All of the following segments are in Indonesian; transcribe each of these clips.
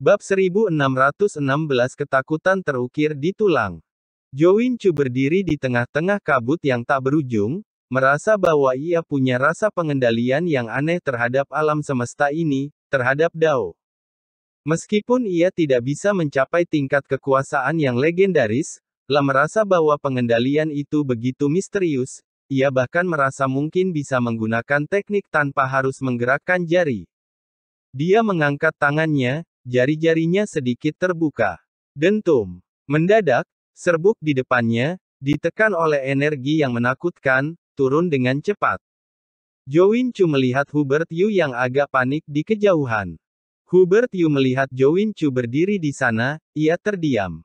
Bab 1616 Ketakutan terukir di tulang. Chu berdiri di tengah-tengah kabut yang tak berujung, merasa bahwa ia punya rasa pengendalian yang aneh terhadap alam semesta ini, terhadap Dao. Meskipun ia tidak bisa mencapai tingkat kekuasaan yang legendaris, lah merasa bahwa pengendalian itu begitu misterius, ia bahkan merasa mungkin bisa menggunakan teknik tanpa harus menggerakkan jari. Dia mengangkat tangannya, Jari-jarinya sedikit terbuka. Dentum. Mendadak, serbuk di depannya, ditekan oleh energi yang menakutkan, turun dengan cepat. Jowin Chu melihat Hubert Yu yang agak panik di kejauhan. Hubert Yu melihat Jowin Chu berdiri di sana, ia terdiam.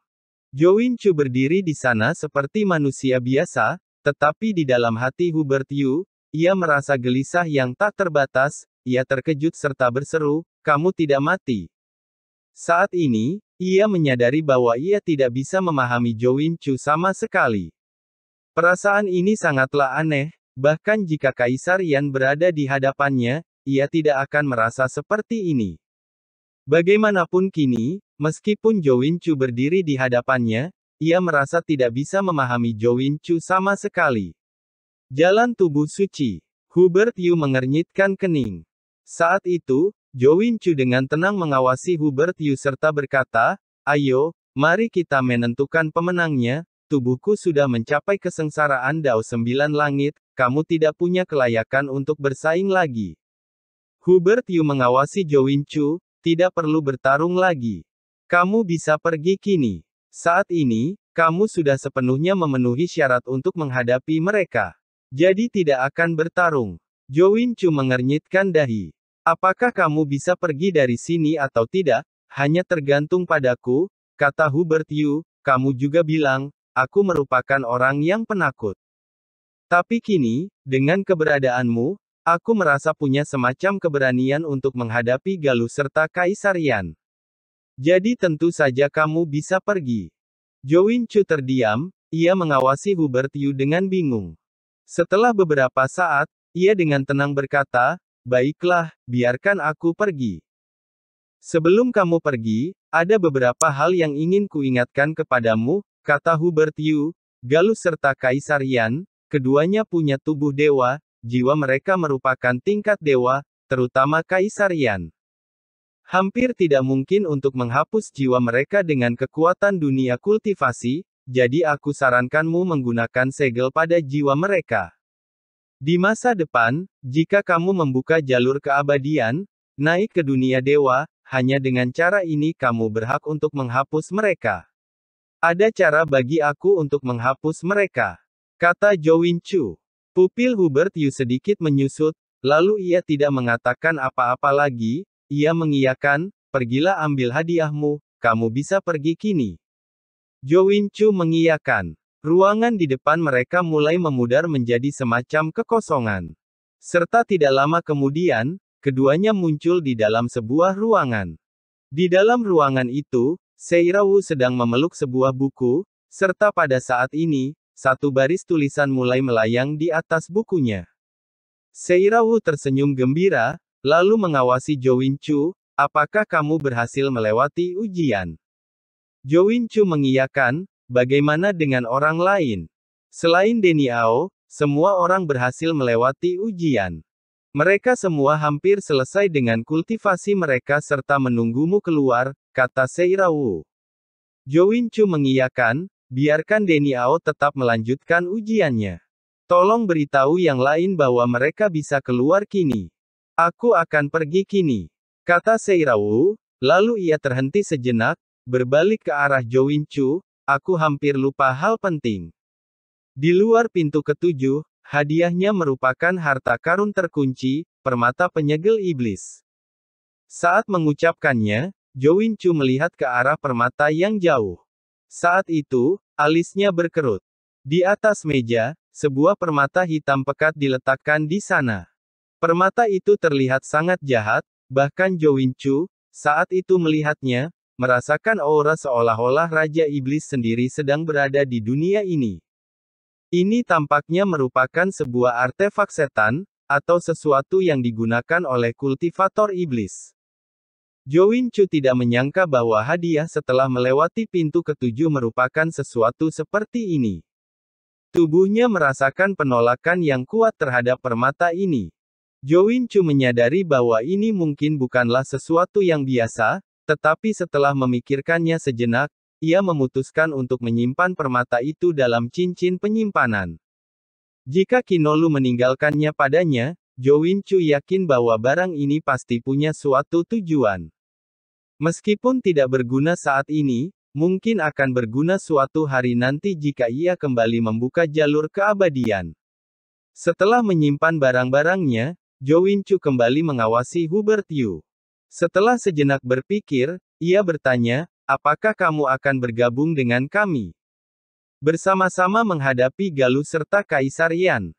Jowin Chu berdiri di sana seperti manusia biasa, tetapi di dalam hati Hubert Yu, ia merasa gelisah yang tak terbatas, ia terkejut serta berseru, kamu tidak mati. Saat ini, ia menyadari bahwa ia tidak bisa memahami Jo Win Chu sama sekali. Perasaan ini sangatlah aneh, bahkan jika Kaisar Yan berada di hadapannya, ia tidak akan merasa seperti ini. Bagaimanapun kini, meskipun Jo Win Chu berdiri di hadapannya, ia merasa tidak bisa memahami Jo Win Chu sama sekali. Jalan tubuh suci. Hubert Yu mengernyitkan kening. Saat itu, Jo Chu dengan tenang mengawasi Hubert Yu serta berkata, Ayo, mari kita menentukan pemenangnya, tubuhku sudah mencapai kesengsaraan Dao Sembilan Langit, kamu tidak punya kelayakan untuk bersaing lagi. Hubert Yu mengawasi Jo Chu, tidak perlu bertarung lagi. Kamu bisa pergi kini. Saat ini, kamu sudah sepenuhnya memenuhi syarat untuk menghadapi mereka. Jadi tidak akan bertarung. Jo Chu mengernyitkan dahi. Apakah kamu bisa pergi dari sini atau tidak, hanya tergantung padaku, kata Hubert Yu, kamu juga bilang, aku merupakan orang yang penakut. Tapi kini, dengan keberadaanmu, aku merasa punya semacam keberanian untuk menghadapi Galuh serta Kaisarian. Jadi tentu saja kamu bisa pergi. Join Chu terdiam, ia mengawasi Hubert Yu dengan bingung. Setelah beberapa saat, ia dengan tenang berkata, Baiklah, biarkan aku pergi. Sebelum kamu pergi, ada beberapa hal yang ingin kuingatkan kepadamu, kata Hubert Yu, Galus serta Kaisar Yan, keduanya punya tubuh dewa, jiwa mereka merupakan tingkat dewa, terutama Kaisar Yan. Hampir tidak mungkin untuk menghapus jiwa mereka dengan kekuatan dunia kultivasi, jadi aku sarankanmu menggunakan segel pada jiwa mereka. Di masa depan, jika kamu membuka jalur keabadian, naik ke dunia dewa, hanya dengan cara ini kamu berhak untuk menghapus mereka. Ada cara bagi aku untuk menghapus mereka, kata Jowin Chu. Pupil Hubert Yu sedikit menyusut, lalu ia tidak mengatakan apa-apa lagi, ia mengiyakan, pergilah ambil hadiahmu, kamu bisa pergi kini. Jowin Chu mengiyakan. Ruangan di depan mereka mulai memudar menjadi semacam kekosongan. Serta tidak lama kemudian, keduanya muncul di dalam sebuah ruangan. Di dalam ruangan itu, Seirawu sedang memeluk sebuah buku, serta pada saat ini, satu baris tulisan mulai melayang di atas bukunya. Seirawu tersenyum gembira, lalu mengawasi Jowin Chu, apakah kamu berhasil melewati ujian? Jowin Chu mengiyakan, Bagaimana dengan orang lain? Selain Denny Ao, semua orang berhasil melewati ujian. Mereka semua hampir selesai dengan kultivasi mereka serta menunggumu keluar, kata Seirawu. Wu. Jowin Chu mengiyakan, biarkan Denny Ao tetap melanjutkan ujiannya. Tolong beritahu yang lain bahwa mereka bisa keluar kini. Aku akan pergi kini, kata Seirawu. lalu ia terhenti sejenak, berbalik ke arah Jowin Chu, Aku hampir lupa hal penting. Di luar pintu ketujuh, hadiahnya merupakan harta karun terkunci, permata penyegel iblis. Saat mengucapkannya, Jowin Chu melihat ke arah permata yang jauh. Saat itu, alisnya berkerut. Di atas meja, sebuah permata hitam pekat diletakkan di sana. Permata itu terlihat sangat jahat, bahkan Jowin Chu, saat itu melihatnya, merasakan aura seolah-olah Raja Iblis sendiri sedang berada di dunia ini. Ini tampaknya merupakan sebuah artefak setan, atau sesuatu yang digunakan oleh kultivator iblis. Jowin Chu tidak menyangka bahwa hadiah setelah melewati pintu ketujuh merupakan sesuatu seperti ini. Tubuhnya merasakan penolakan yang kuat terhadap permata ini. Jowin Chu menyadari bahwa ini mungkin bukanlah sesuatu yang biasa, tetapi setelah memikirkannya sejenak, ia memutuskan untuk menyimpan permata itu dalam cincin penyimpanan. Jika Kinolu meninggalkannya padanya, Jowin Chu yakin bahwa barang ini pasti punya suatu tujuan. Meskipun tidak berguna saat ini, mungkin akan berguna suatu hari nanti jika ia kembali membuka jalur keabadian. Setelah menyimpan barang-barangnya, Jowin Chu kembali mengawasi Hubert Yu. Setelah sejenak berpikir, ia bertanya, apakah kamu akan bergabung dengan kami? Bersama-sama menghadapi Galuh serta Kaisar Yan.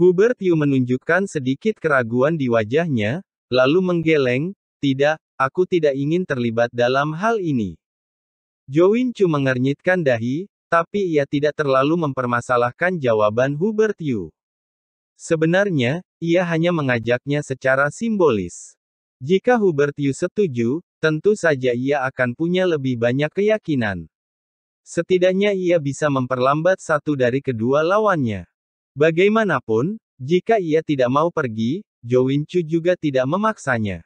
Hubert Yu menunjukkan sedikit keraguan di wajahnya, lalu menggeleng, tidak, aku tidak ingin terlibat dalam hal ini. Jowin Chu mengernyitkan dahi, tapi ia tidak terlalu mempermasalahkan jawaban Hubert Yu. Sebenarnya, ia hanya mengajaknya secara simbolis. Jika Hubert Yu setuju, tentu saja ia akan punya lebih banyak keyakinan. Setidaknya ia bisa memperlambat satu dari kedua lawannya. Bagaimanapun, jika ia tidak mau pergi, Jo Win Chu juga tidak memaksanya.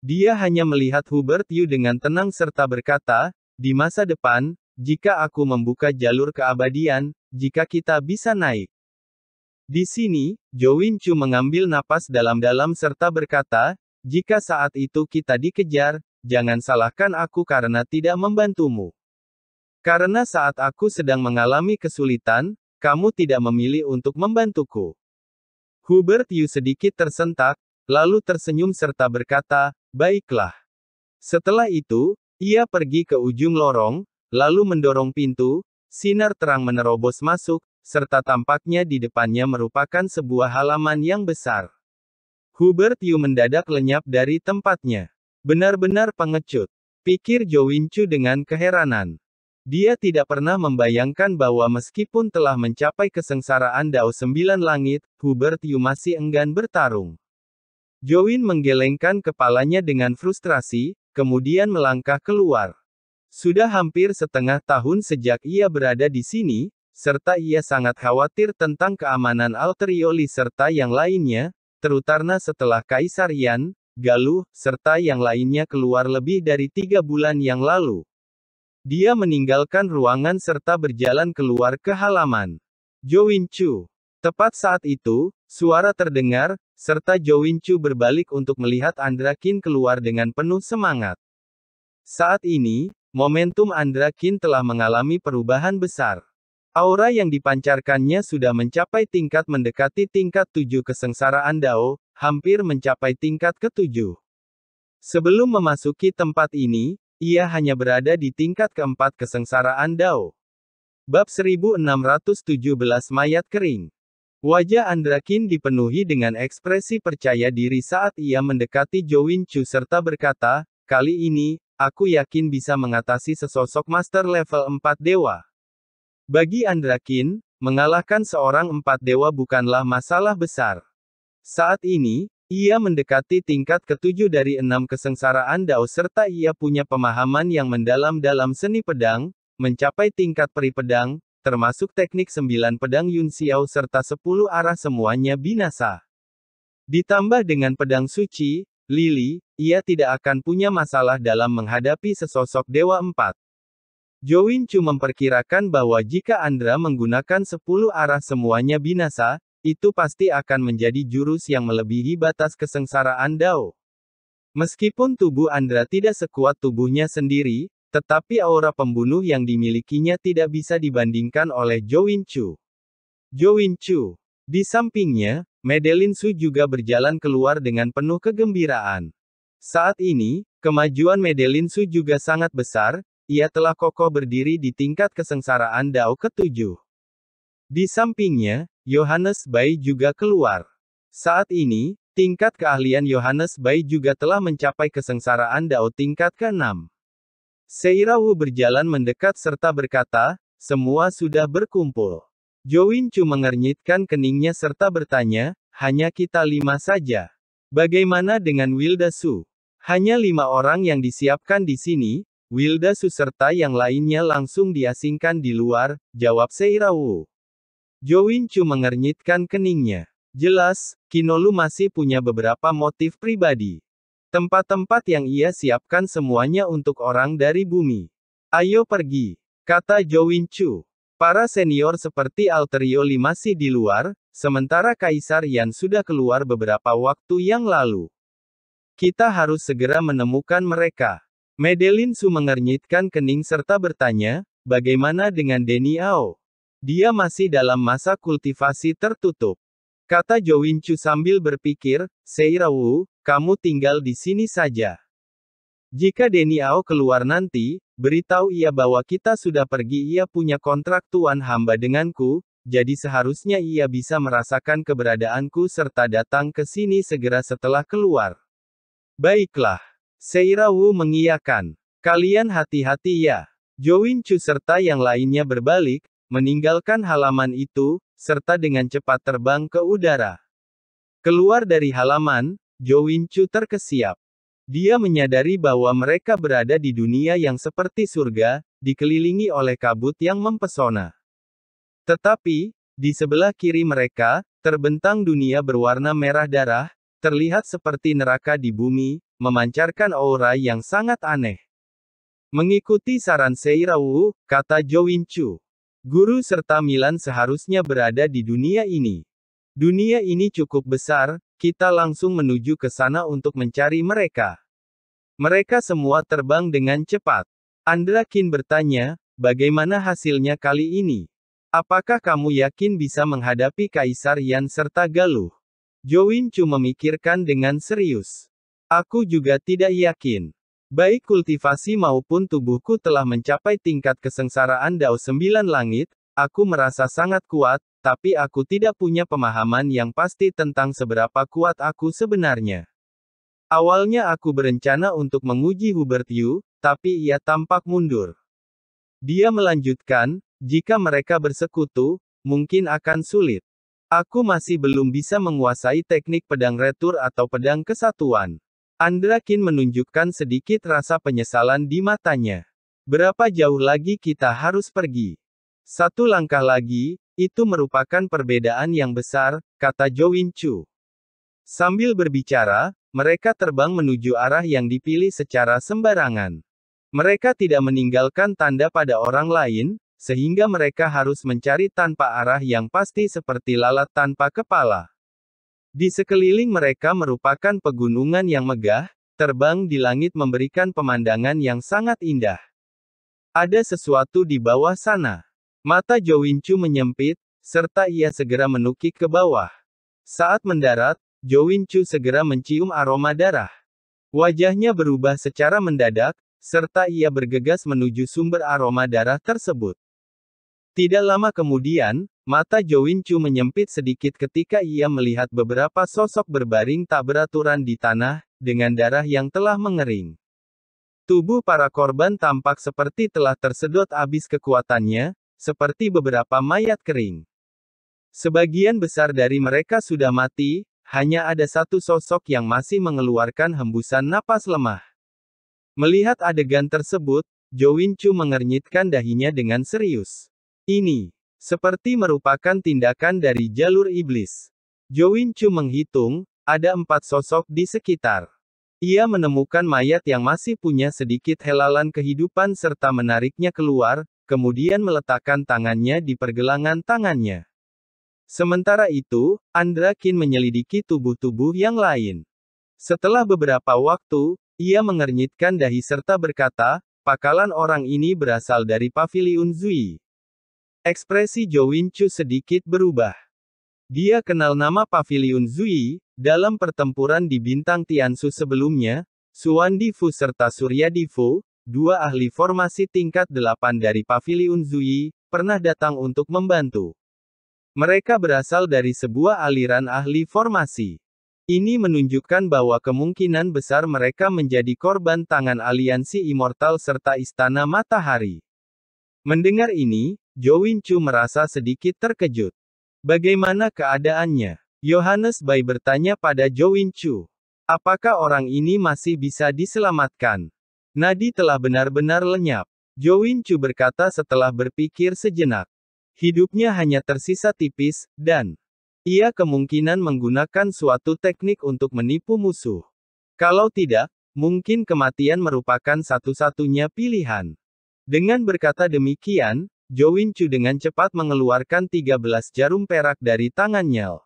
Dia hanya melihat Hubert Yu dengan tenang serta berkata, di masa depan, jika aku membuka jalur keabadian, jika kita bisa naik. Di sini, Jo Win Chu mengambil napas dalam-dalam serta berkata, jika saat itu kita dikejar, jangan salahkan aku karena tidak membantumu. Karena saat aku sedang mengalami kesulitan, kamu tidak memilih untuk membantuku. Hubert Yu sedikit tersentak, lalu tersenyum serta berkata, "Baiklah." Setelah itu, ia pergi ke ujung lorong, lalu mendorong pintu, sinar terang menerobos masuk, serta tampaknya di depannya merupakan sebuah halaman yang besar. Hubert Yu mendadak lenyap dari tempatnya. Benar-benar pengecut. Pikir Jo Winchu dengan keheranan. Dia tidak pernah membayangkan bahwa meskipun telah mencapai kesengsaraan Dao Sembilan Langit, Yu masih enggan bertarung. Jo Win menggelengkan kepalanya dengan frustrasi, kemudian melangkah keluar. Sudah hampir setengah tahun sejak ia berada di sini, serta ia sangat khawatir tentang keamanan Alterioli serta yang lainnya, terutama setelah Kaisar Yan, Galuh, serta yang lainnya keluar lebih dari tiga bulan yang lalu. Dia meninggalkan ruangan serta berjalan keluar ke halaman. Win Chu. Tepat saat itu, suara terdengar, serta Win Chu berbalik untuk melihat Andra Kin keluar dengan penuh semangat. Saat ini, momentum Andra Kin telah mengalami perubahan besar. Aura yang dipancarkannya sudah mencapai tingkat mendekati tingkat tujuh kesengsaraan Dao, hampir mencapai tingkat ketujuh. Sebelum memasuki tempat ini, ia hanya berada di tingkat keempat kesengsaraan Dao. Bab 1617 Mayat Kering Wajah Andrakin dipenuhi dengan ekspresi percaya diri saat ia mendekati Jowin Chu serta berkata, kali ini, aku yakin bisa mengatasi sesosok master level 4 dewa. Bagi Andrakin, mengalahkan seorang empat dewa bukanlah masalah besar. Saat ini, ia mendekati tingkat ketujuh dari enam kesengsaraan Dao serta ia punya pemahaman yang mendalam dalam seni pedang, mencapai tingkat peri pedang, termasuk teknik sembilan pedang Yun Xiao serta sepuluh arah semuanya binasa. Ditambah dengan pedang suci, Lili, ia tidak akan punya masalah dalam menghadapi sesosok Dewa Empat. Join Chu memperkirakan bahwa jika Andra menggunakan 10 arah semuanya binasa, itu pasti akan menjadi jurus yang melebihi batas kesengsaraan Dao. Meskipun tubuh Andra tidak sekuat tubuhnya sendiri, tetapi aura pembunuh yang dimilikinya tidak bisa dibandingkan oleh Join Chu. Join Chu. Di sampingnya, Madeline Su juga berjalan keluar dengan penuh kegembiraan. Saat ini, kemajuan Madeline Su juga sangat besar, ia telah kokoh berdiri di tingkat kesengsaraan Dao ke-7. Di sampingnya, Yohanes Bai juga keluar. Saat ini, tingkat keahlian Yohanes Bai juga telah mencapai kesengsaraan Dao tingkat ke-6. Seirawu berjalan mendekat serta berkata, semua sudah berkumpul. Jowin Chu mengernyitkan keningnya serta bertanya, hanya kita lima saja. Bagaimana dengan Wilda Su? Hanya lima orang yang disiapkan di sini, Wilda Suserta yang lainnya langsung diasingkan di luar, jawab Seirawu. Chu mengernyitkan keningnya. Jelas, Kinolu masih punya beberapa motif pribadi. Tempat-tempat yang ia siapkan semuanya untuk orang dari bumi. Ayo pergi, kata Chu. Para senior seperti Alterioli masih di luar, sementara Kaisar Yan sudah keluar beberapa waktu yang lalu. Kita harus segera menemukan mereka. Madeline Su mengernyitkan kening serta bertanya, bagaimana dengan Denny Ao? Dia masih dalam masa kultivasi tertutup. Kata Jo Chu sambil berpikir, Seirawu, kamu tinggal di sini saja. Jika Denny Ao keluar nanti, beritahu ia bahwa kita sudah pergi ia punya kontrak tuan hamba denganku, jadi seharusnya ia bisa merasakan keberadaanku serta datang ke sini segera setelah keluar. Baiklah. Seira Wu mengiyakan. Kalian hati-hati ya. Join Chu serta yang lainnya berbalik, meninggalkan halaman itu, serta dengan cepat terbang ke udara. Keluar dari halaman, Join Chu terkesiap. Dia menyadari bahwa mereka berada di dunia yang seperti surga, dikelilingi oleh kabut yang mempesona. Tetapi, di sebelah kiri mereka, terbentang dunia berwarna merah darah, terlihat seperti neraka di bumi, memancarkan aura yang sangat aneh. Mengikuti saran Seirawu, kata Jowin Chu. Guru serta Milan seharusnya berada di dunia ini. Dunia ini cukup besar, kita langsung menuju ke sana untuk mencari mereka. Mereka semua terbang dengan cepat. Andra Kin bertanya, bagaimana hasilnya kali ini? Apakah kamu yakin bisa menghadapi Kaisar Yan serta Galuh? Jowin Chu memikirkan dengan serius. Aku juga tidak yakin. Baik kultivasi maupun tubuhku telah mencapai tingkat kesengsaraan Dao Sembilan Langit, aku merasa sangat kuat, tapi aku tidak punya pemahaman yang pasti tentang seberapa kuat aku sebenarnya. Awalnya aku berencana untuk menguji Hubert Yu, tapi ia tampak mundur. Dia melanjutkan, jika mereka bersekutu, mungkin akan sulit. Aku masih belum bisa menguasai teknik pedang retur atau pedang kesatuan. Andra Kin menunjukkan sedikit rasa penyesalan di matanya. Berapa jauh lagi kita harus pergi? Satu langkah lagi, itu merupakan perbedaan yang besar, kata Jo Win Chu. Sambil berbicara, mereka terbang menuju arah yang dipilih secara sembarangan. Mereka tidak meninggalkan tanda pada orang lain, sehingga mereka harus mencari tanpa arah yang pasti seperti lalat tanpa kepala. Di sekeliling mereka merupakan pegunungan yang megah, terbang di langit memberikan pemandangan yang sangat indah. Ada sesuatu di bawah sana. Mata Jo Winchu menyempit, serta ia segera menukik ke bawah. Saat mendarat, Jo Winchu segera mencium aroma darah. Wajahnya berubah secara mendadak, serta ia bergegas menuju sumber aroma darah tersebut. Tidak lama kemudian, Mata Jowin Chu menyempit sedikit ketika ia melihat beberapa sosok berbaring tak beraturan di tanah, dengan darah yang telah mengering. Tubuh para korban tampak seperti telah tersedot abis kekuatannya, seperti beberapa mayat kering. Sebagian besar dari mereka sudah mati, hanya ada satu sosok yang masih mengeluarkan hembusan napas lemah. Melihat adegan tersebut, Jowin Chu mengernyitkan dahinya dengan serius. Ini seperti merupakan tindakan dari jalur iblis. Win Chu menghitung, ada empat sosok di sekitar. Ia menemukan mayat yang masih punya sedikit helalan kehidupan serta menariknya keluar, kemudian meletakkan tangannya di pergelangan tangannya. Sementara itu, Andra Kin menyelidiki tubuh-tubuh yang lain. Setelah beberapa waktu, ia mengernyitkan dahi serta berkata, pakalan orang ini berasal dari Paviliun Zui. Ekspresi Jo Winchu sedikit berubah. Dia kenal nama Paviliun Zui, dalam pertempuran di Bintang Tiansu sebelumnya, Suan Difu serta Surya Difu, dua ahli formasi tingkat delapan dari Paviliun Zui, pernah datang untuk membantu. Mereka berasal dari sebuah aliran ahli formasi. Ini menunjukkan bahwa kemungkinan besar mereka menjadi korban tangan aliansi immortal serta Istana Matahari. Mendengar ini, Jo Win Chu merasa sedikit terkejut. Bagaimana keadaannya? Johannes Bai bertanya pada Jo Win Chu. Apakah orang ini masih bisa diselamatkan? Nadi telah benar-benar lenyap. Jo Win Chu berkata setelah berpikir sejenak. Hidupnya hanya tersisa tipis, dan ia kemungkinan menggunakan suatu teknik untuk menipu musuh. Kalau tidak, mungkin kematian merupakan satu-satunya pilihan. Dengan berkata demikian, Jowin Chu dengan cepat mengeluarkan 13 jarum perak dari tangannya.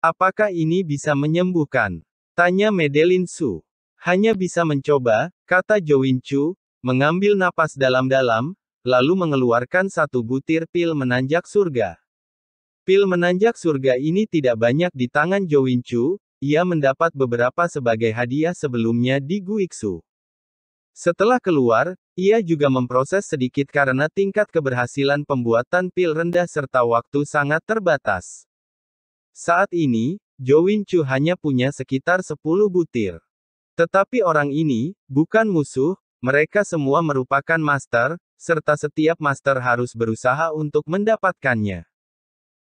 Apakah ini bisa menyembuhkan? Tanya Medelin Su. Hanya bisa mencoba, kata Jowin Chu, mengambil napas dalam-dalam, lalu mengeluarkan satu butir pil menanjak surga. Pil menanjak surga ini tidak banyak di tangan Jowin Chu, ia mendapat beberapa sebagai hadiah sebelumnya di Guiksu. Setelah keluar, ia juga memproses sedikit karena tingkat keberhasilan pembuatan pil rendah serta waktu sangat terbatas. Saat ini, Jowin Chu hanya punya sekitar 10 butir. Tetapi orang ini, bukan musuh, mereka semua merupakan master, serta setiap master harus berusaha untuk mendapatkannya.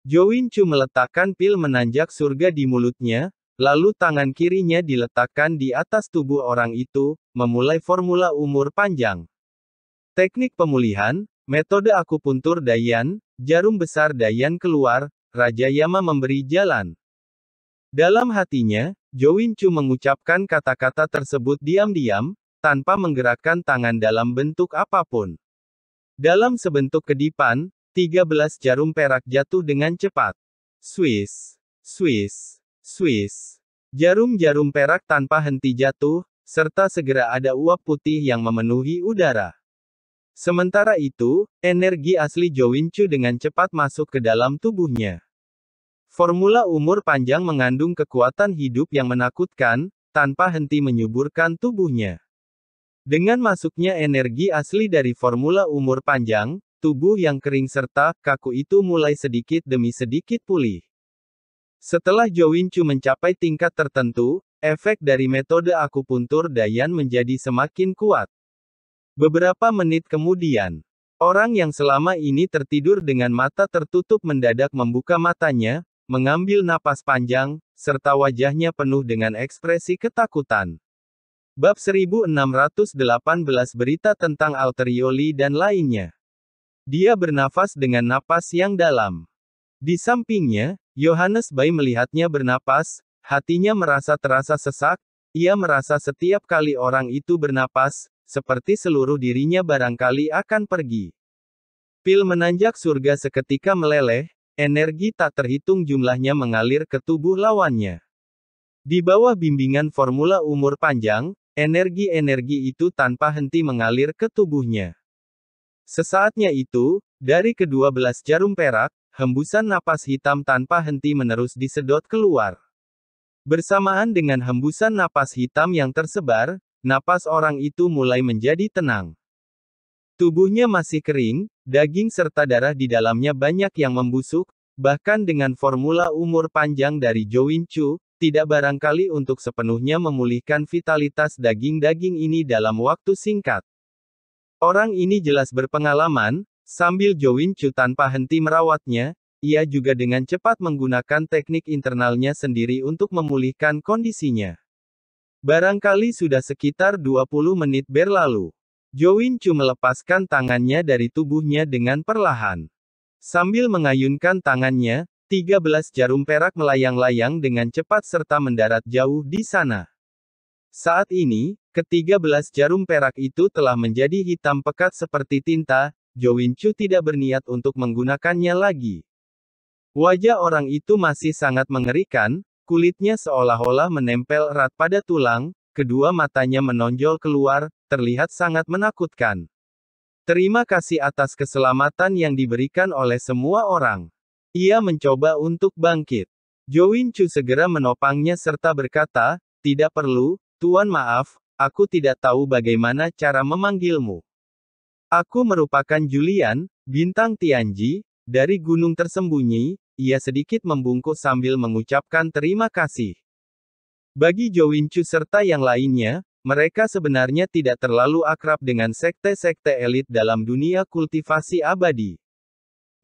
Jowin Chu meletakkan pil menanjak surga di mulutnya, lalu tangan kirinya diletakkan di atas tubuh orang itu, memulai formula umur panjang. Teknik pemulihan, metode akupuntur Dayan, jarum besar Dayan keluar, Raja Yama memberi jalan. Dalam hatinya, Jowin Chu mengucapkan kata-kata tersebut diam-diam, tanpa menggerakkan tangan dalam bentuk apapun. Dalam sebentuk kedipan, 13 jarum perak jatuh dengan cepat. Swiss, Swiss, Swiss. Jarum-jarum perak tanpa henti jatuh, serta segera ada uap putih yang memenuhi udara. Sementara itu, energi asli Jowinchu dengan cepat masuk ke dalam tubuhnya. Formula umur panjang mengandung kekuatan hidup yang menakutkan, tanpa henti menyuburkan tubuhnya. Dengan masuknya energi asli dari formula umur panjang, tubuh yang kering serta kaku itu mulai sedikit demi sedikit pulih. Setelah Jowinchu mencapai tingkat tertentu, efek dari metode akupuntur Dayan menjadi semakin kuat. Beberapa menit kemudian, orang yang selama ini tertidur dengan mata tertutup mendadak membuka matanya, mengambil napas panjang, serta wajahnya penuh dengan ekspresi ketakutan. Bab 1618 Berita tentang Alterioli dan lainnya. Dia bernafas dengan napas yang dalam. Di sampingnya, Yohanes Bay melihatnya bernapas, hatinya merasa terasa sesak, ia merasa setiap kali orang itu bernapas, seperti seluruh dirinya barangkali akan pergi. Pil menanjak surga seketika meleleh, energi tak terhitung jumlahnya mengalir ke tubuh lawannya. Di bawah bimbingan formula umur panjang, energi-energi itu tanpa henti mengalir ke tubuhnya. Sesaatnya itu, dari kedua belas jarum perak, hembusan napas hitam tanpa henti menerus disedot keluar. Bersamaan dengan hembusan napas hitam yang tersebar, Napas orang itu mulai menjadi tenang. Tubuhnya masih kering, daging serta darah di dalamnya banyak yang membusuk, bahkan dengan formula umur panjang dari Jowin Chu, tidak barangkali untuk sepenuhnya memulihkan vitalitas daging-daging ini dalam waktu singkat. Orang ini jelas berpengalaman, sambil Jowin Chu tanpa henti merawatnya, ia juga dengan cepat menggunakan teknik internalnya sendiri untuk memulihkan kondisinya. Barangkali sudah sekitar 20 menit berlalu. Chu melepaskan tangannya dari tubuhnya dengan perlahan. Sambil mengayunkan tangannya, 13 jarum perak melayang-layang dengan cepat serta mendarat jauh di sana. Saat ini, ketiga belas jarum perak itu telah menjadi hitam pekat seperti tinta, Chu tidak berniat untuk menggunakannya lagi. Wajah orang itu masih sangat mengerikan, Kulitnya seolah-olah menempel erat pada tulang, kedua matanya menonjol keluar, terlihat sangat menakutkan. Terima kasih atas keselamatan yang diberikan oleh semua orang. Ia mencoba untuk bangkit. Jowin Chu segera menopangnya serta berkata, tidak perlu, Tuan maaf, aku tidak tahu bagaimana cara memanggilmu. Aku merupakan Julian, bintang Tianji, dari gunung tersembunyi, ia sedikit membungkuk sambil mengucapkan terima kasih. Bagi Jo Winchu serta yang lainnya, mereka sebenarnya tidak terlalu akrab dengan sekte-sekte elit dalam dunia kultivasi abadi.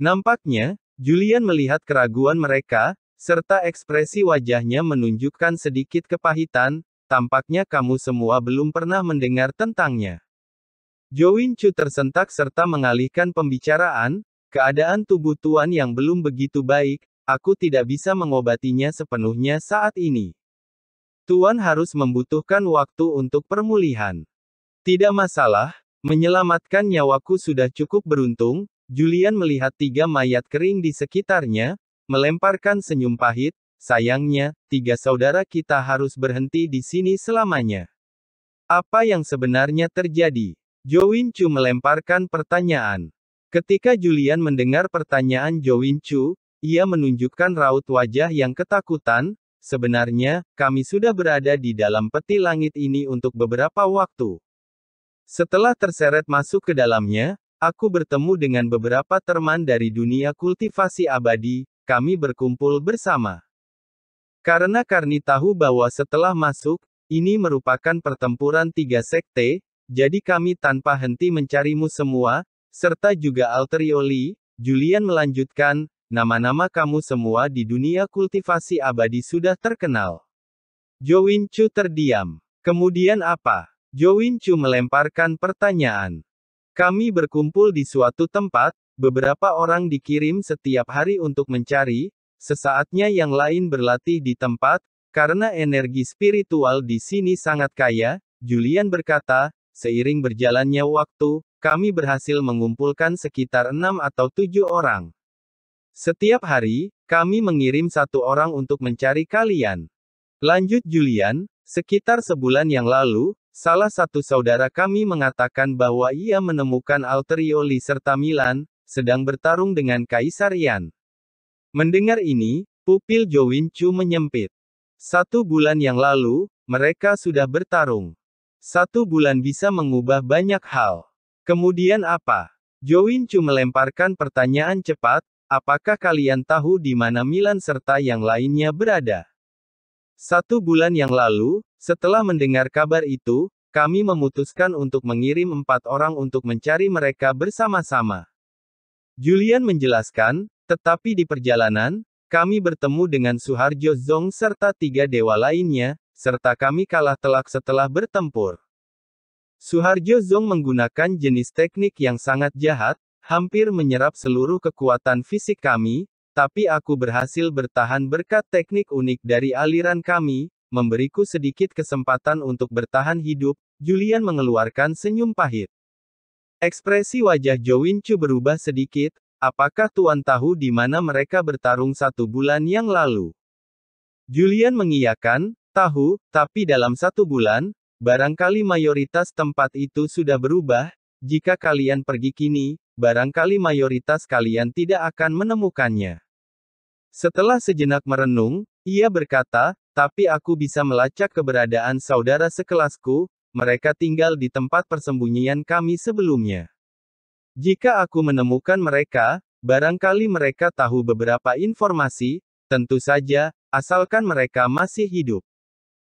Nampaknya, Julian melihat keraguan mereka, serta ekspresi wajahnya menunjukkan sedikit kepahitan, tampaknya kamu semua belum pernah mendengar tentangnya. Jo Winchu tersentak serta mengalihkan pembicaraan, Keadaan tubuh Tuan yang belum begitu baik, aku tidak bisa mengobatinya sepenuhnya saat ini. Tuan harus membutuhkan waktu untuk permulihan. Tidak masalah, menyelamatkan nyawaku sudah cukup beruntung, Julian melihat tiga mayat kering di sekitarnya, melemparkan senyum pahit, sayangnya, tiga saudara kita harus berhenti di sini selamanya. Apa yang sebenarnya terjadi? Jowin Chu melemparkan pertanyaan. Ketika Julian mendengar pertanyaan Jowin Chu, ia menunjukkan raut wajah yang ketakutan, sebenarnya, kami sudah berada di dalam peti langit ini untuk beberapa waktu. Setelah terseret masuk ke dalamnya, aku bertemu dengan beberapa teman dari dunia kultivasi abadi, kami berkumpul bersama. Karena Karni tahu bahwa setelah masuk, ini merupakan pertempuran tiga sekte, jadi kami tanpa henti mencarimu semua, serta juga Alterioli, Julian melanjutkan, nama-nama kamu semua di dunia kultivasi abadi sudah terkenal. Jowin Chu terdiam. Kemudian apa? Jowin Chu melemparkan pertanyaan. Kami berkumpul di suatu tempat, beberapa orang dikirim setiap hari untuk mencari, sesaatnya yang lain berlatih di tempat, karena energi spiritual di sini sangat kaya, Julian berkata, seiring berjalannya waktu, kami berhasil mengumpulkan sekitar enam atau tujuh orang. Setiap hari, kami mengirim satu orang untuk mencari kalian. Lanjut Julian, sekitar sebulan yang lalu, salah satu saudara kami mengatakan bahwa ia menemukan Alterioli serta Milan, sedang bertarung dengan Kaisar Yan. Mendengar ini, pupil Jowin Chu menyempit. Satu bulan yang lalu, mereka sudah bertarung. Satu bulan bisa mengubah banyak hal. Kemudian apa? Chu melemparkan pertanyaan cepat, apakah kalian tahu di mana Milan serta yang lainnya berada? Satu bulan yang lalu, setelah mendengar kabar itu, kami memutuskan untuk mengirim empat orang untuk mencari mereka bersama-sama. Julian menjelaskan, tetapi di perjalanan, kami bertemu dengan Suharjo Zong serta tiga dewa lainnya, serta kami kalah telak setelah bertempur. Suharjo Zong menggunakan jenis teknik yang sangat jahat, hampir menyerap seluruh kekuatan fisik kami, tapi aku berhasil bertahan berkat teknik unik dari aliran kami, memberiku sedikit kesempatan untuk bertahan hidup, Julian mengeluarkan senyum pahit. Ekspresi wajah Jo Winchu berubah sedikit, apakah Tuan tahu di mana mereka bertarung satu bulan yang lalu? Julian mengiyakan, tahu, tapi dalam satu bulan, Barangkali mayoritas tempat itu sudah berubah, jika kalian pergi kini, barangkali mayoritas kalian tidak akan menemukannya. Setelah sejenak merenung, ia berkata, tapi aku bisa melacak keberadaan saudara sekelasku, mereka tinggal di tempat persembunyian kami sebelumnya. Jika aku menemukan mereka, barangkali mereka tahu beberapa informasi, tentu saja, asalkan mereka masih hidup.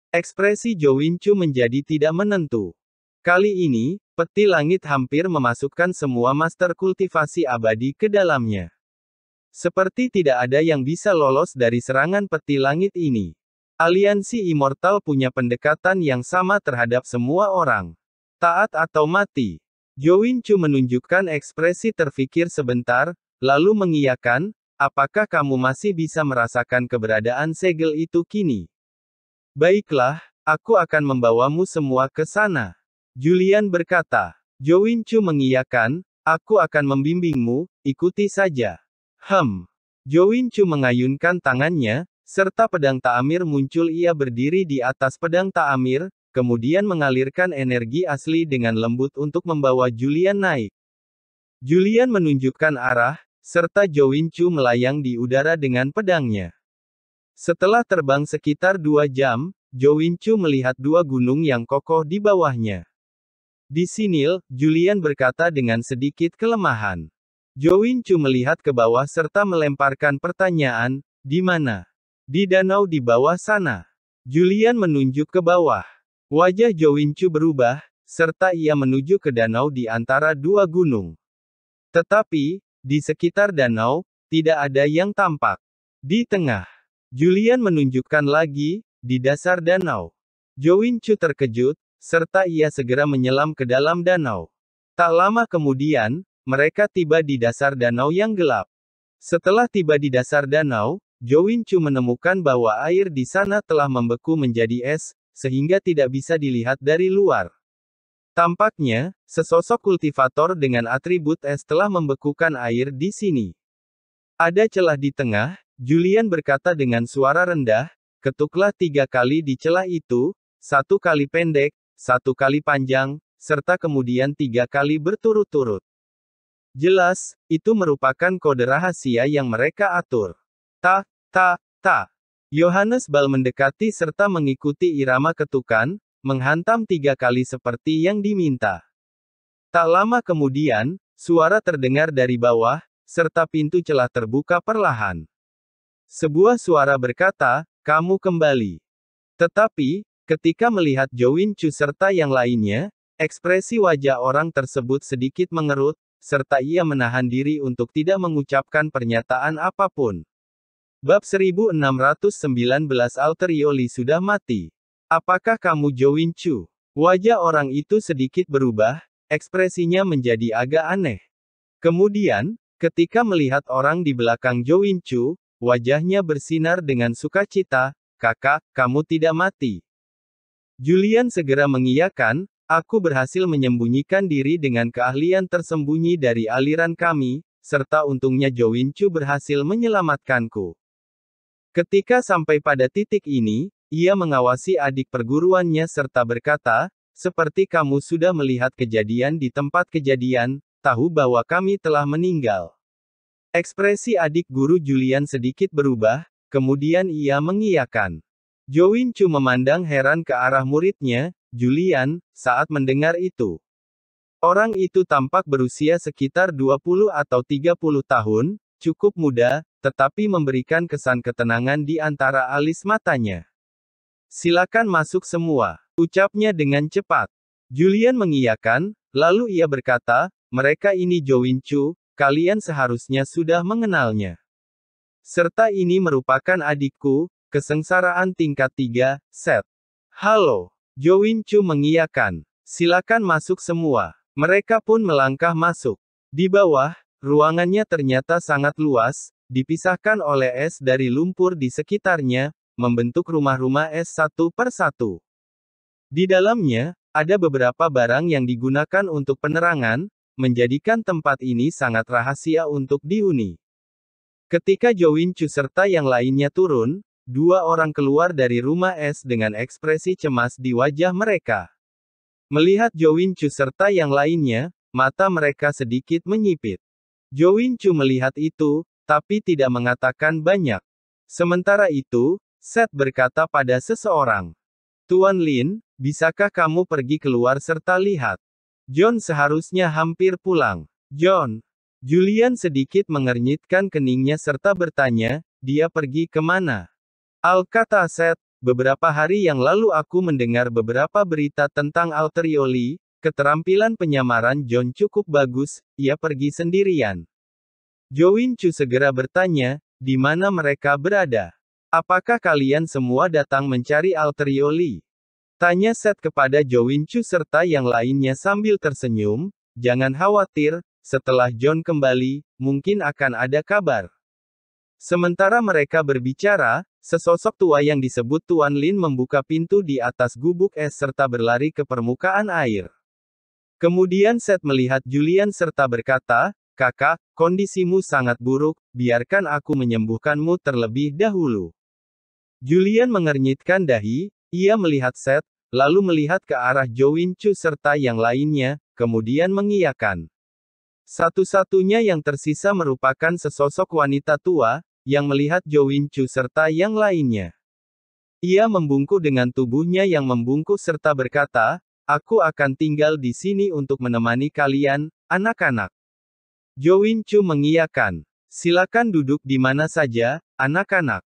Ekspresi Jo Winchu menjadi tidak menentu. Kali ini, peti langit hampir memasukkan semua master kultivasi abadi ke dalamnya. Seperti tidak ada yang bisa lolos dari serangan peti langit ini. Aliansi Immortal punya pendekatan yang sama terhadap semua orang. Taat atau mati. Jo Chu menunjukkan ekspresi terfikir sebentar, lalu mengiyakan, apakah kamu masih bisa merasakan keberadaan segel itu kini? Baiklah, aku akan membawamu semua ke sana. Julian berkata. Jowin Chu mengiyakan, aku akan membimbingmu, ikuti saja. Hem. Jowin Chu mengayunkan tangannya, serta pedang Ta'amir muncul ia berdiri di atas pedang Ta'amir, kemudian mengalirkan energi asli dengan lembut untuk membawa Julian naik. Julian menunjukkan arah, serta Jowin Chu melayang di udara dengan pedangnya. Setelah terbang sekitar dua jam, Winchu melihat dua gunung yang kokoh di bawahnya. Di sini, Julian berkata dengan sedikit kelemahan. Jo Winchu melihat ke bawah serta melemparkan pertanyaan, di mana? Di danau di bawah sana. Julian menunjuk ke bawah. Wajah Jo Winchu berubah, serta ia menuju ke danau di antara dua gunung. Tetapi, di sekitar danau, tidak ada yang tampak. Di tengah, Julian menunjukkan lagi, di dasar danau. Jowin Chu terkejut, serta ia segera menyelam ke dalam danau. Tak lama kemudian, mereka tiba di dasar danau yang gelap. Setelah tiba di dasar danau, Jowin Chu menemukan bahwa air di sana telah membeku menjadi es, sehingga tidak bisa dilihat dari luar. Tampaknya, sesosok kultivator dengan atribut es telah membekukan air di sini. Ada celah di tengah, Julian berkata dengan suara rendah, ketuklah tiga kali di celah itu, satu kali pendek, satu kali panjang, serta kemudian tiga kali berturut-turut. Jelas, itu merupakan kode rahasia yang mereka atur. Ta, ta, ta. Yohanes Bal mendekati serta mengikuti irama ketukan, menghantam tiga kali seperti yang diminta. Tak lama kemudian, suara terdengar dari bawah, serta pintu celah terbuka perlahan. Sebuah suara berkata, kamu kembali. Tetapi, ketika melihat Jowin Chu serta yang lainnya, ekspresi wajah orang tersebut sedikit mengerut, serta ia menahan diri untuk tidak mengucapkan pernyataan apapun. Bab 1619 Alterioli sudah mati. Apakah kamu Jowin Chu? Wajah orang itu sedikit berubah, ekspresinya menjadi agak aneh. Kemudian, ketika melihat orang di belakang Jowin Chu, Wajahnya bersinar dengan sukacita, kakak, kamu tidak mati. Julian segera mengiyakan, aku berhasil menyembunyikan diri dengan keahlian tersembunyi dari aliran kami, serta untungnya Jowinchu berhasil menyelamatkanku. Ketika sampai pada titik ini, ia mengawasi adik perguruannya serta berkata, seperti kamu sudah melihat kejadian di tempat kejadian, tahu bahwa kami telah meninggal. Ekspresi adik guru Julian sedikit berubah, kemudian ia mengiyakan. Join Chu memandang heran ke arah muridnya, Julian, saat mendengar itu. Orang itu tampak berusia sekitar 20 atau 30 tahun, cukup muda, tetapi memberikan kesan ketenangan di antara alis matanya. Silakan masuk semua, ucapnya dengan cepat. Julian mengiyakan, lalu ia berkata, mereka ini Join Chu, Kalian seharusnya sudah mengenalnya. Serta ini merupakan adikku, kesengsaraan tingkat 3, set. Halo, Jowin Chu mengiyakan. Silakan masuk semua. Mereka pun melangkah masuk. Di bawah, ruangannya ternyata sangat luas, dipisahkan oleh es dari lumpur di sekitarnya, membentuk rumah-rumah es satu per satu. Di dalamnya, ada beberapa barang yang digunakan untuk penerangan, menjadikan tempat ini sangat rahasia untuk dihuni. Ketika Jowin Chu serta yang lainnya turun, dua orang keluar dari rumah es dengan ekspresi cemas di wajah mereka. Melihat Jowin Chu serta yang lainnya, mata mereka sedikit menyipit. Jowin Chu melihat itu, tapi tidak mengatakan banyak. Sementara itu, Seth berkata pada seseorang, Tuan Lin, bisakah kamu pergi keluar serta lihat? John seharusnya hampir pulang. John. Julian sedikit mengernyitkan keningnya serta bertanya, dia pergi kemana? Al kata Seth, beberapa hari yang lalu aku mendengar beberapa berita tentang Alterioli, keterampilan penyamaran John cukup bagus, ia pergi sendirian. Join Chu segera bertanya, di mana mereka berada? Apakah kalian semua datang mencari Alterioli? Tanya Seth kepada Jowin Chu serta yang lainnya sambil tersenyum, jangan khawatir, setelah John kembali, mungkin akan ada kabar. Sementara mereka berbicara, sesosok tua yang disebut Tuan Lin membuka pintu di atas gubuk es serta berlari ke permukaan air. Kemudian Seth melihat Julian serta berkata, Kakak, kondisimu sangat buruk, biarkan aku menyembuhkanmu terlebih dahulu. Julian mengernyitkan dahi, ia melihat Seth, lalu melihat ke arah Jowin Chu serta yang lainnya, kemudian mengiyakan. Satu-satunya yang tersisa merupakan sesosok wanita tua, yang melihat Jowin Chu serta yang lainnya. Ia membungkuk dengan tubuhnya yang membungkuk serta berkata, Aku akan tinggal di sini untuk menemani kalian, anak-anak. Jowin Chu mengiyakan. Silakan duduk di mana saja, anak-anak.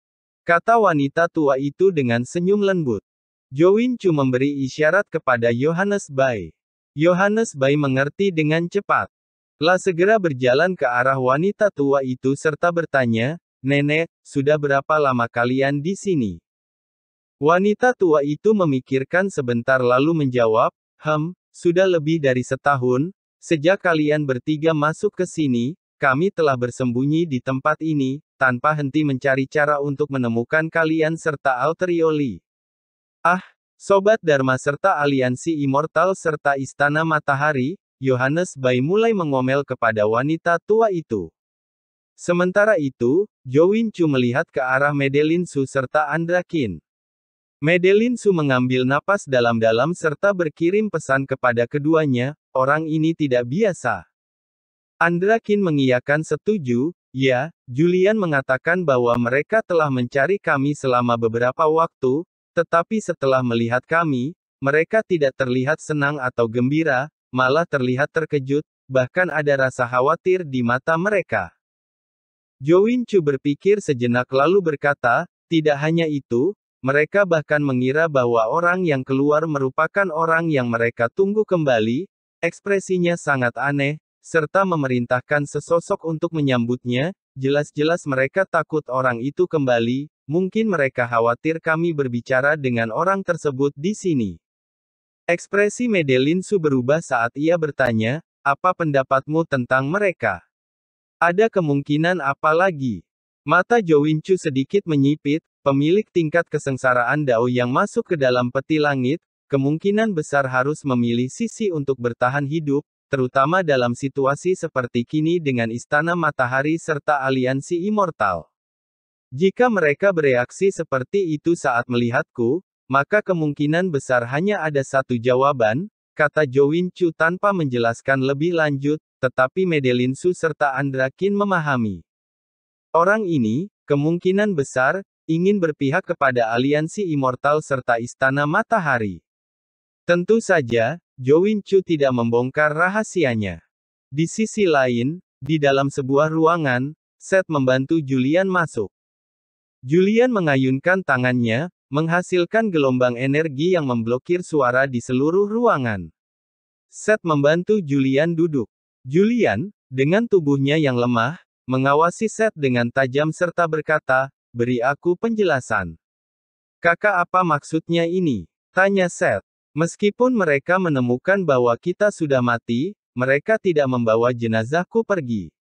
Kata wanita tua itu dengan senyum lembut. Chu memberi isyarat kepada Yohanes Bai. Yohanes Bai mengerti dengan cepat. La segera berjalan ke arah wanita tua itu serta bertanya, Nenek, sudah berapa lama kalian di sini? Wanita tua itu memikirkan sebentar lalu menjawab, Hem, sudah lebih dari setahun, sejak kalian bertiga masuk ke sini, kami telah bersembunyi di tempat ini, tanpa henti mencari cara untuk menemukan kalian serta Alterioli. Ah, Sobat Dharma serta aliansi immortal serta Istana Matahari, Yohanes Bay mulai mengomel kepada wanita tua itu. Sementara itu, Jowin Chu melihat ke arah Medelin Su serta Andra Kin. Medelin Su mengambil napas dalam-dalam serta berkirim pesan kepada keduanya, orang ini tidak biasa. Andra Kin mengiyakan setuju, ya, Julian mengatakan bahwa mereka telah mencari kami selama beberapa waktu, tetapi setelah melihat kami, mereka tidak terlihat senang atau gembira, malah terlihat terkejut, bahkan ada rasa khawatir di mata mereka. Jowin Chu berpikir sejenak lalu berkata, tidak hanya itu, mereka bahkan mengira bahwa orang yang keluar merupakan orang yang mereka tunggu kembali, ekspresinya sangat aneh, serta memerintahkan sesosok untuk menyambutnya, jelas-jelas mereka takut orang itu kembali, Mungkin mereka khawatir kami berbicara dengan orang tersebut di sini. Ekspresi Su berubah saat ia bertanya, apa pendapatmu tentang mereka? Ada kemungkinan apa lagi? Mata winchu sedikit menyipit, pemilik tingkat kesengsaraan Dao yang masuk ke dalam peti langit, kemungkinan besar harus memilih sisi untuk bertahan hidup, terutama dalam situasi seperti kini dengan Istana Matahari serta Aliansi Immortal. Jika mereka bereaksi seperti itu saat melihatku, maka kemungkinan besar hanya ada satu jawaban, kata Jowin Chu tanpa menjelaskan lebih lanjut, tetapi Medelin Su serta Andra Kin memahami. Orang ini, kemungkinan besar, ingin berpihak kepada aliansi immortal serta Istana Matahari. Tentu saja, Jowin Chu tidak membongkar rahasianya. Di sisi lain, di dalam sebuah ruangan, Seth membantu Julian masuk. Julian mengayunkan tangannya, menghasilkan gelombang energi yang memblokir suara di seluruh ruangan. Seth membantu Julian duduk. Julian, dengan tubuhnya yang lemah, mengawasi Seth dengan tajam serta berkata, beri aku penjelasan. Kakak apa maksudnya ini? Tanya Seth. Meskipun mereka menemukan bahwa kita sudah mati, mereka tidak membawa jenazahku pergi.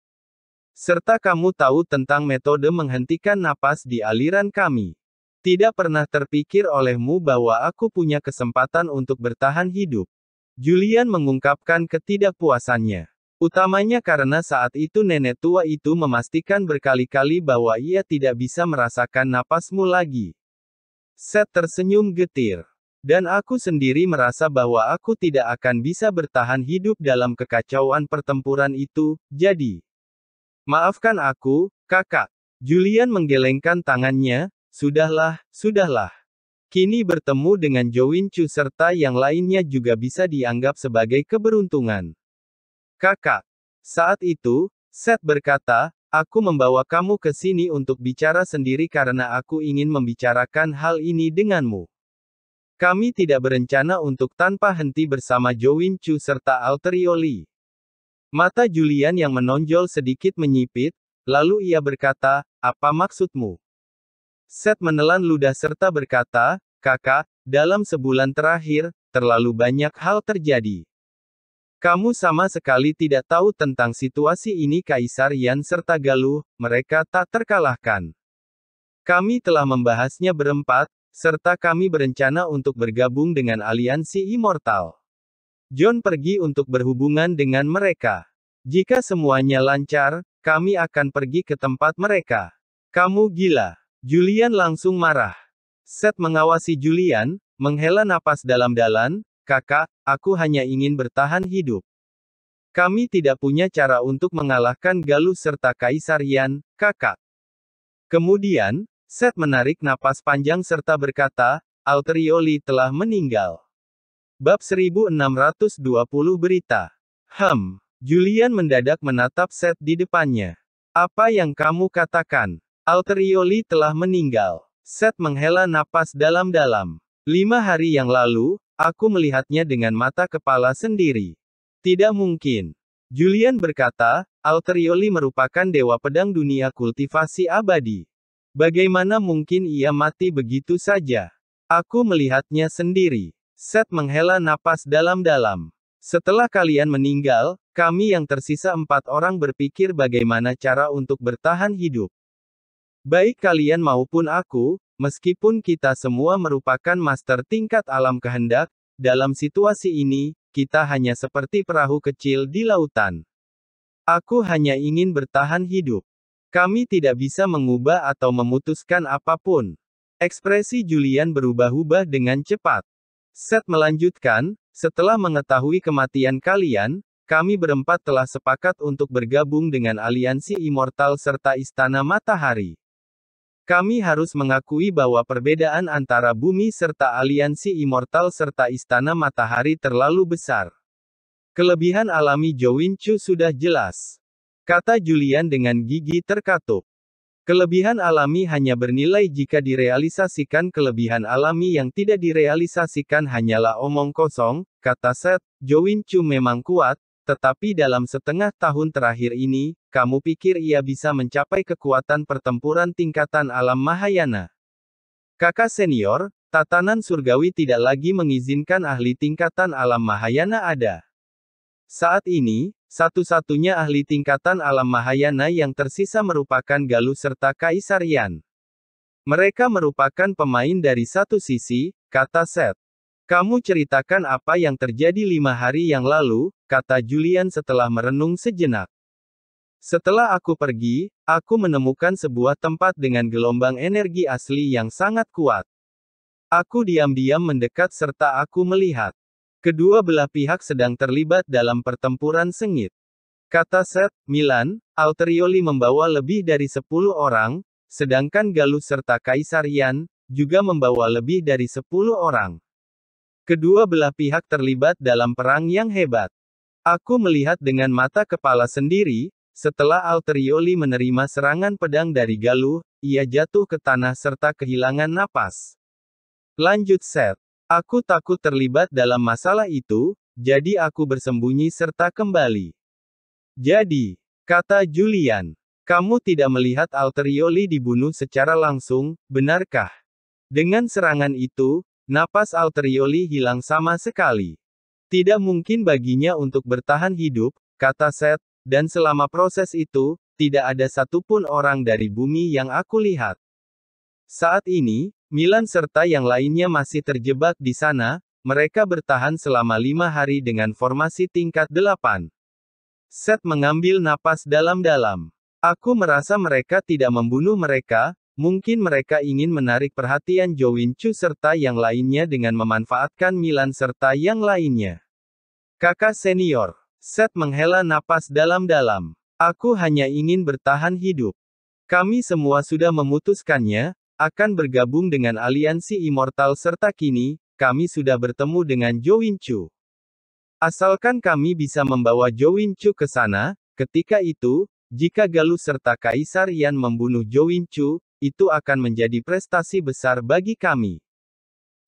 Serta kamu tahu tentang metode menghentikan napas di aliran kami. Tidak pernah terpikir olehmu bahwa aku punya kesempatan untuk bertahan hidup. Julian mengungkapkan ketidakpuasannya. Utamanya karena saat itu nenek tua itu memastikan berkali-kali bahwa ia tidak bisa merasakan napasmu lagi. Seth tersenyum getir. Dan aku sendiri merasa bahwa aku tidak akan bisa bertahan hidup dalam kekacauan pertempuran itu, jadi... Maafkan aku, kakak. Julian menggelengkan tangannya, sudahlah, sudahlah. Kini bertemu dengan Jowin Chu serta yang lainnya juga bisa dianggap sebagai keberuntungan. Kakak, saat itu, Seth berkata, aku membawa kamu ke sini untuk bicara sendiri karena aku ingin membicarakan hal ini denganmu. Kami tidak berencana untuk tanpa henti bersama Jowin Chu serta Alterio Mata Julian yang menonjol sedikit menyipit, lalu ia berkata, apa maksudmu? Seth menelan ludah serta berkata, kakak, dalam sebulan terakhir, terlalu banyak hal terjadi. Kamu sama sekali tidak tahu tentang situasi ini Kaisar Yan serta Galuh, mereka tak terkalahkan. Kami telah membahasnya berempat, serta kami berencana untuk bergabung dengan aliansi Immortal. John pergi untuk berhubungan dengan mereka. Jika semuanya lancar, kami akan pergi ke tempat mereka. Kamu gila. Julian langsung marah. Seth mengawasi Julian, menghela napas dalam-dalam, kakak, aku hanya ingin bertahan hidup. Kami tidak punya cara untuk mengalahkan Galuh serta Kaisarian, kakak. Kemudian, Seth menarik napas panjang serta berkata, Alterioli telah meninggal. Bab 1620 Berita Ham, Julian mendadak menatap Seth di depannya. Apa yang kamu katakan? Alterioli telah meninggal. Seth menghela napas dalam-dalam. Lima hari yang lalu, aku melihatnya dengan mata kepala sendiri. Tidak mungkin. Julian berkata, Alterioli merupakan dewa pedang dunia kultivasi abadi. Bagaimana mungkin ia mati begitu saja? Aku melihatnya sendiri. Set menghela napas dalam-dalam. Setelah kalian meninggal, kami yang tersisa empat orang berpikir bagaimana cara untuk bertahan hidup. Baik kalian maupun aku, meskipun kita semua merupakan master tingkat alam kehendak, dalam situasi ini, kita hanya seperti perahu kecil di lautan. Aku hanya ingin bertahan hidup. Kami tidak bisa mengubah atau memutuskan apapun. Ekspresi Julian berubah-ubah dengan cepat. Set melanjutkan, setelah mengetahui kematian kalian, kami berempat telah sepakat untuk bergabung dengan aliansi immortal serta istana matahari. Kami harus mengakui bahwa perbedaan antara bumi serta aliansi immortal serta istana matahari terlalu besar. Kelebihan alami Chu sudah jelas. Kata Julian dengan gigi terkatup. Kelebihan alami hanya bernilai jika direalisasikan kelebihan alami yang tidak direalisasikan hanyalah omong kosong, kata Seth, Jowin Chu memang kuat, tetapi dalam setengah tahun terakhir ini, kamu pikir ia bisa mencapai kekuatan pertempuran tingkatan alam Mahayana. Kakak senior, tatanan surgawi tidak lagi mengizinkan ahli tingkatan alam Mahayana ada. Saat ini, satu-satunya ahli tingkatan alam Mahayana yang tersisa merupakan Galu serta Kaisar Yan. Mereka merupakan pemain dari satu sisi, kata Seth. Kamu ceritakan apa yang terjadi lima hari yang lalu, kata Julian setelah merenung sejenak. Setelah aku pergi, aku menemukan sebuah tempat dengan gelombang energi asli yang sangat kuat. Aku diam-diam mendekat serta aku melihat Kedua belah pihak sedang terlibat dalam pertempuran sengit. Kata Set. Milan, Alterioli membawa lebih dari 10 orang, sedangkan Galus serta Kaisarian juga membawa lebih dari 10 orang. Kedua belah pihak terlibat dalam perang yang hebat. Aku melihat dengan mata kepala sendiri, setelah Alterioli menerima serangan pedang dari Galuh, ia jatuh ke tanah serta kehilangan napas. Lanjut set. Aku takut terlibat dalam masalah itu, jadi aku bersembunyi serta kembali. Jadi, kata Julian, kamu tidak melihat Alterioli dibunuh secara langsung, benarkah? Dengan serangan itu, napas Alterioli hilang sama sekali. Tidak mungkin baginya untuk bertahan hidup, kata Seth, dan selama proses itu, tidak ada satupun orang dari bumi yang aku lihat. Saat ini, Milan serta yang lainnya masih terjebak di sana, mereka bertahan selama lima hari dengan formasi tingkat delapan. Set mengambil napas dalam-dalam. Aku merasa mereka tidak membunuh mereka, mungkin mereka ingin menarik perhatian Chu serta yang lainnya dengan memanfaatkan Milan serta yang lainnya. Kakak senior, Set menghela napas dalam-dalam. Aku hanya ingin bertahan hidup. Kami semua sudah memutuskannya, akan bergabung dengan aliansi Immortal serta kini, kami sudah bertemu dengan Jo Win Chu. Asalkan kami bisa membawa Jo Win Chu ke sana, ketika itu, jika Galuh serta Kaisar Yan membunuh Jo Win Chu, itu akan menjadi prestasi besar bagi kami.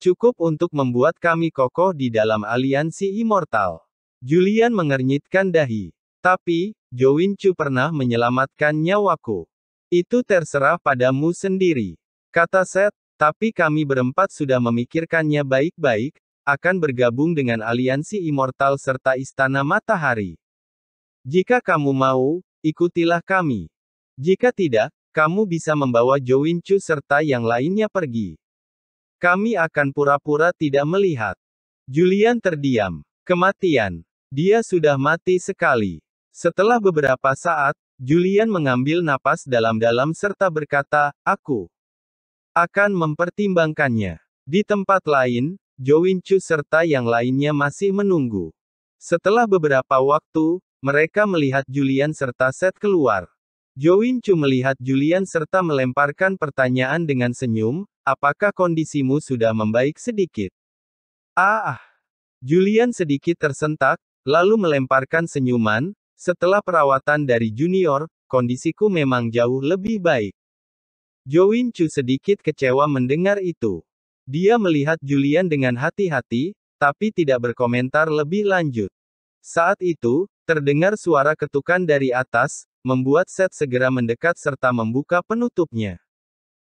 Cukup untuk membuat kami kokoh di dalam aliansi immortal. Julian mengernyitkan dahi. Tapi, Jo Win Chu pernah menyelamatkan nyawaku. Itu terserah padamu sendiri. Kata Seth, tapi kami berempat sudah memikirkannya baik-baik, akan bergabung dengan aliansi Immortal serta Istana Matahari. Jika kamu mau, ikutilah kami. Jika tidak, kamu bisa membawa Jowin Chu serta yang lainnya pergi. Kami akan pura-pura tidak melihat. Julian terdiam. Kematian. Dia sudah mati sekali. Setelah beberapa saat, Julian mengambil napas dalam-dalam serta berkata, Aku akan mempertimbangkannya. Di tempat lain, Jowin Chu serta yang lainnya masih menunggu. Setelah beberapa waktu, mereka melihat Julian serta Seth keluar. Jowin Chu melihat Julian serta melemparkan pertanyaan dengan senyum, apakah kondisimu sudah membaik sedikit? Ah, ah! Julian sedikit tersentak, lalu melemparkan senyuman, setelah perawatan dari junior, kondisiku memang jauh lebih baik. Join Chu sedikit kecewa mendengar itu. Dia melihat Julian dengan hati-hati, tapi tidak berkomentar lebih lanjut. Saat itu, terdengar suara ketukan dari atas, membuat Seth segera mendekat serta membuka penutupnya.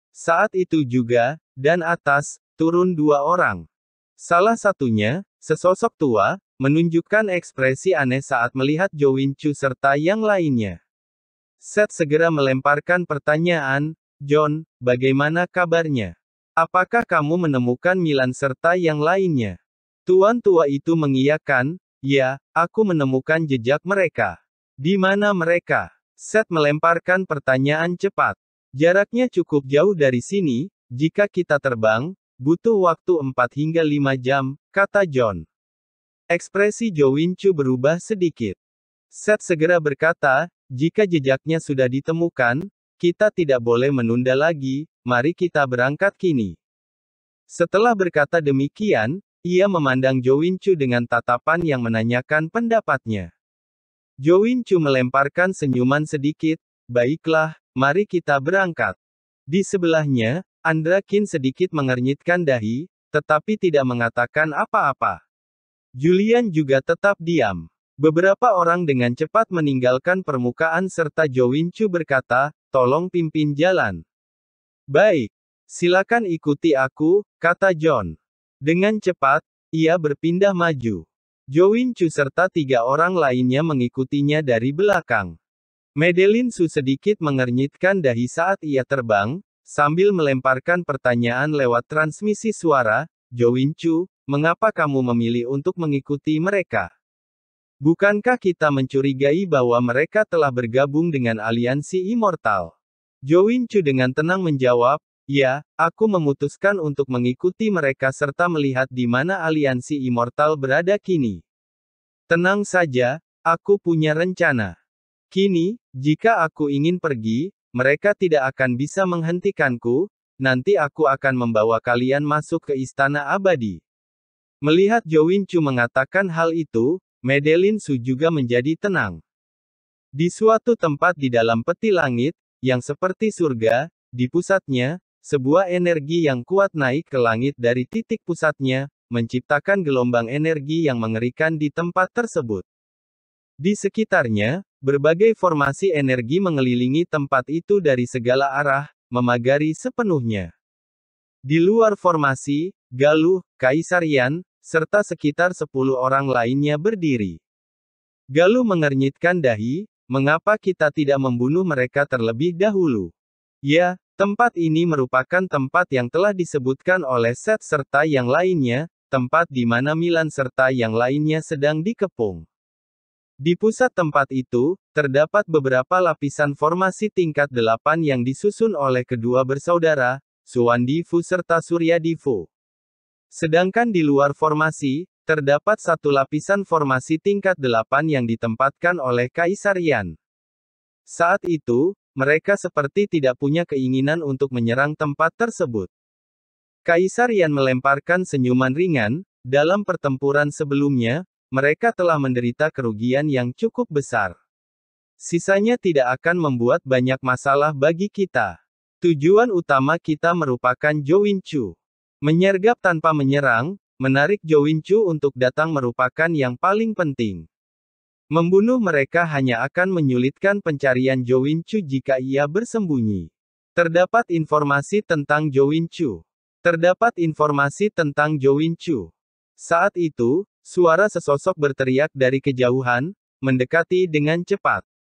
Saat itu juga, dan atas, turun dua orang. Salah satunya, sesosok tua, menunjukkan ekspresi aneh saat melihat Jowin Chu serta yang lainnya. Seth segera melemparkan pertanyaan, John, bagaimana kabarnya? Apakah kamu menemukan Milan serta yang lainnya? Tuan tua itu mengiyakan, ya, aku menemukan jejak mereka. Di mana mereka? Seth melemparkan pertanyaan cepat. Jaraknya cukup jauh dari sini, jika kita terbang, butuh waktu 4 hingga 5 jam, kata John. Ekspresi Jowinchu berubah sedikit. Seth segera berkata, jika jejaknya sudah ditemukan, kita tidak boleh menunda lagi, mari kita berangkat kini. Setelah berkata demikian, ia memandang Winchu dengan tatapan yang menanyakan pendapatnya. Winchu melemparkan senyuman sedikit, baiklah, mari kita berangkat. Di sebelahnya, Andra Kin sedikit mengernyitkan dahi, tetapi tidak mengatakan apa-apa. Julian juga tetap diam. Beberapa orang dengan cepat meninggalkan permukaan serta Jo Winchu berkata, tolong pimpin jalan. Baik, silakan ikuti aku, kata John. Dengan cepat, ia berpindah maju. Jo Winchu serta tiga orang lainnya mengikutinya dari belakang. Madeline Su sedikit mengernyitkan dahi saat ia terbang, sambil melemparkan pertanyaan lewat transmisi suara, Jo Winchu, mengapa kamu memilih untuk mengikuti mereka? Bukankah kita mencurigai bahwa mereka telah bergabung dengan aliansi immortal? Join Chu dengan tenang menjawab, Ya, aku memutuskan untuk mengikuti mereka serta melihat di mana aliansi immortal berada kini. Tenang saja, aku punya rencana. Kini, jika aku ingin pergi, mereka tidak akan bisa menghentikanku, nanti aku akan membawa kalian masuk ke istana abadi. Melihat Jowin Chu mengatakan hal itu, Madeline Su juga menjadi tenang. Di suatu tempat di dalam peti langit, yang seperti surga, di pusatnya, sebuah energi yang kuat naik ke langit dari titik pusatnya, menciptakan gelombang energi yang mengerikan di tempat tersebut. Di sekitarnya, berbagai formasi energi mengelilingi tempat itu dari segala arah, memagari sepenuhnya. Di luar formasi, Galuh, Kaisarian, serta sekitar sepuluh orang lainnya berdiri. Galuh mengernyitkan dahi, mengapa kita tidak membunuh mereka terlebih dahulu? Ya, tempat ini merupakan tempat yang telah disebutkan oleh Seth serta yang lainnya, tempat di mana Milan serta yang lainnya sedang dikepung. Di pusat tempat itu, terdapat beberapa lapisan formasi tingkat delapan yang disusun oleh kedua bersaudara, Suwandi Fu serta Surya Difu. Sedangkan di luar formasi, terdapat satu lapisan formasi tingkat 8 yang ditempatkan oleh Kaisar Yan. Saat itu, mereka seperti tidak punya keinginan untuk menyerang tempat tersebut. Kaisar Yan melemparkan senyuman ringan, dalam pertempuran sebelumnya, mereka telah menderita kerugian yang cukup besar. Sisanya tidak akan membuat banyak masalah bagi kita. Tujuan utama kita merupakan Jowin Chu. Menyergap tanpa menyerang, menarik Jo Winchu untuk datang merupakan yang paling penting. Membunuh mereka hanya akan menyulitkan pencarian Jo Winchu jika ia bersembunyi. Terdapat informasi tentang Jo Winchu. Terdapat informasi tentang Jo Winchu. Saat itu, suara sesosok berteriak dari kejauhan, mendekati dengan cepat.